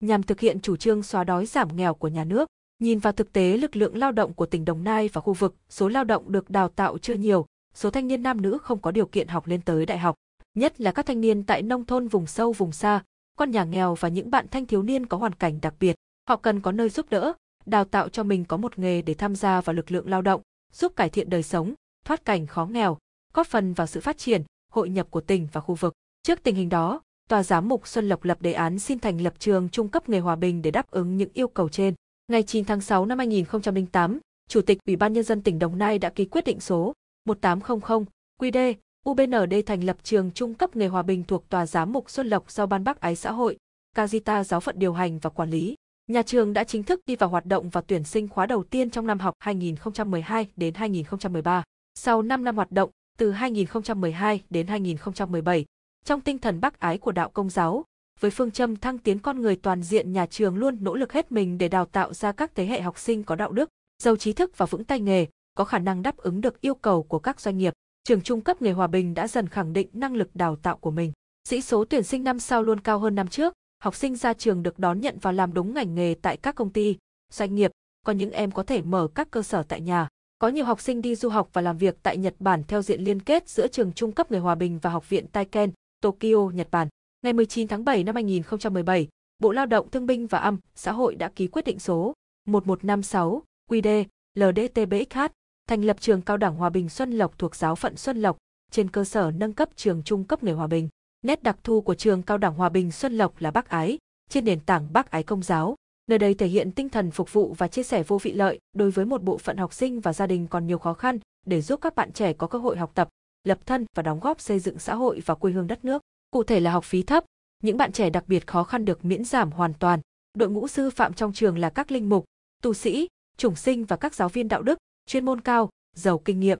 nhằm thực hiện chủ trương xóa đói giảm nghèo của nhà nước. Nhìn vào thực tế lực lượng lao động của tỉnh Đồng Nai và khu vực, số lao động được đào tạo chưa nhiều, số thanh niên nam nữ không có điều kiện học lên tới đại học, nhất là các thanh niên tại nông thôn vùng sâu vùng xa, con nhà nghèo và những bạn thanh thiếu niên có hoàn cảnh đặc biệt, họ cần có nơi giúp đỡ, đào tạo cho mình có một nghề để tham gia vào lực lượng lao động, giúp cải thiện đời sống, thoát cảnh khó nghèo, góp phần vào sự phát triển, hội nhập của tỉnh và khu vực. Trước tình hình đó, Tòa giám mục Xuân Lộc lập đề án xin thành lập trường trung cấp nghề hòa bình để đáp ứng những yêu cầu trên. Ngày 9 tháng 6 năm 2008, Chủ tịch Ủy ban Nhân dân tỉnh Đồng Nai đã ký quyết định số 1800 QD UBND thành lập trường trung cấp nghề hòa bình thuộc Tòa giám mục Xuân Lộc do Ban Bác Ái Xã hội, Kajita Giáo phận điều hành và quản lý. Nhà trường đã chính thức đi vào hoạt động và tuyển sinh khóa đầu tiên trong năm học 2012 đến 2013. Sau 5 năm hoạt động, từ 2012 đến 2017, trong tinh thần bác ái của đạo công giáo, với phương châm thăng tiến con người toàn diện nhà trường luôn nỗ lực hết mình để đào tạo ra các thế hệ học sinh có đạo đức, giàu trí thức và vững tay nghề, có khả năng đáp ứng được yêu cầu của các doanh nghiệp. Trường trung cấp nghề Hòa Bình đã dần khẳng định năng lực đào tạo của mình. Sĩ số tuyển sinh năm sau luôn cao hơn năm trước, học sinh ra trường được đón nhận và làm đúng ngành nghề tại các công ty, doanh nghiệp, còn những em có thể mở các cơ sở tại nhà. Có nhiều học sinh đi du học và làm việc tại Nhật Bản theo diện liên kết giữa trường trung cấp nghề Hòa Bình và học viện Taiken, Tokyo, Nhật Bản. Ngày 19 tháng 7 năm 2017, Bộ Lao động Thương binh và Âm xã hội đã ký quyết định số 1156 QD LDTBXH thành lập trường cao đẳng Hòa Bình Xuân Lộc thuộc giáo phận Xuân Lộc trên cơ sở nâng cấp trường trung cấp nghề Hòa Bình. Nét đặc thù của trường cao đẳng Hòa Bình Xuân Lộc là bác ái, trên nền tảng bác ái công giáo. Nơi đây thể hiện tinh thần phục vụ và chia sẻ vô vị lợi đối với một bộ phận học sinh và gia đình còn nhiều khó khăn để giúp các bạn trẻ có cơ hội học tập, lập thân và đóng góp xây dựng xã hội và quê hương đất nước. Cụ thể là học phí thấp, những bạn trẻ đặc biệt khó khăn được miễn giảm hoàn toàn. Đội ngũ sư phạm trong trường là các linh mục, tu sĩ, chủng sinh và các giáo viên đạo đức, chuyên môn cao, giàu kinh nghiệm.